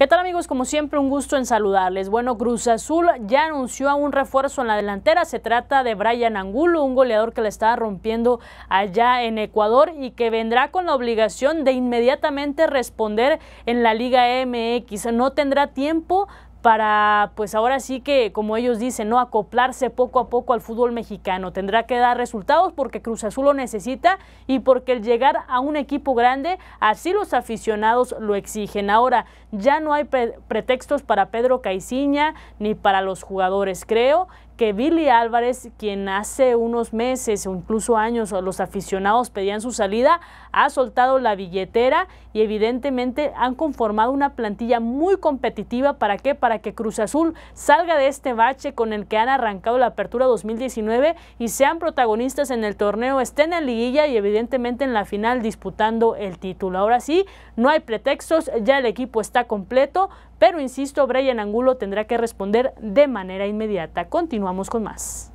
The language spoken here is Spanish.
¿Qué tal amigos? Como siempre, un gusto en saludarles. Bueno, Cruz Azul ya anunció a un refuerzo en la delantera. Se trata de Brian Angulo, un goleador que le estaba rompiendo allá en Ecuador y que vendrá con la obligación de inmediatamente responder en la Liga MX. No tendrá tiempo para, pues ahora sí que, como ellos dicen, no acoplarse poco a poco al fútbol mexicano. Tendrá que dar resultados porque Cruz Azul lo necesita y porque el llegar a un equipo grande, así los aficionados lo exigen. Ahora, ya no hay pretextos para Pedro Caiciña ni para los jugadores, creo que Billy Álvarez, quien hace unos meses o incluso años los aficionados pedían su salida, ha soltado la billetera y evidentemente han conformado una plantilla muy competitiva. ¿Para qué? Para que Cruz Azul salga de este bache con el que han arrancado la apertura 2019 y sean protagonistas en el torneo, estén en liguilla y evidentemente en la final disputando el título. Ahora sí, no hay pretextos, ya el equipo está completo. Pero insisto, Brian Angulo tendrá que responder de manera inmediata. Continuamos con más.